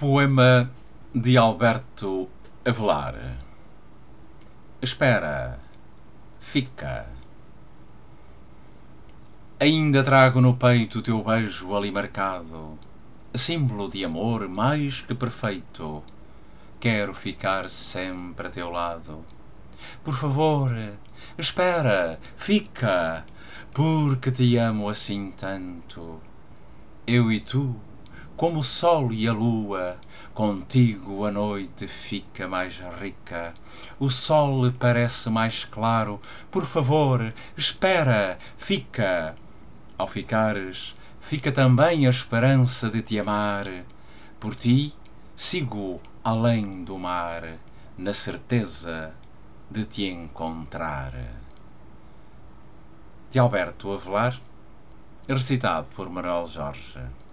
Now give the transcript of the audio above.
Poema de Alberto Avelar. Espera. Fica. Ainda trago no peito teu beijo ali marcado, símbolo de amor mais que perfeito. Quero ficar sempre a teu lado. Por favor, espera, fica, porque te amo assim tanto. Eu e tu como o sol e a lua, contigo a noite fica mais rica. O sol parece mais claro, por favor, espera, fica. Ao ficares, fica também a esperança de te amar. Por ti, sigo além do mar, na certeza de te encontrar. De Alberto Avelar, recitado por Manuel Jorge.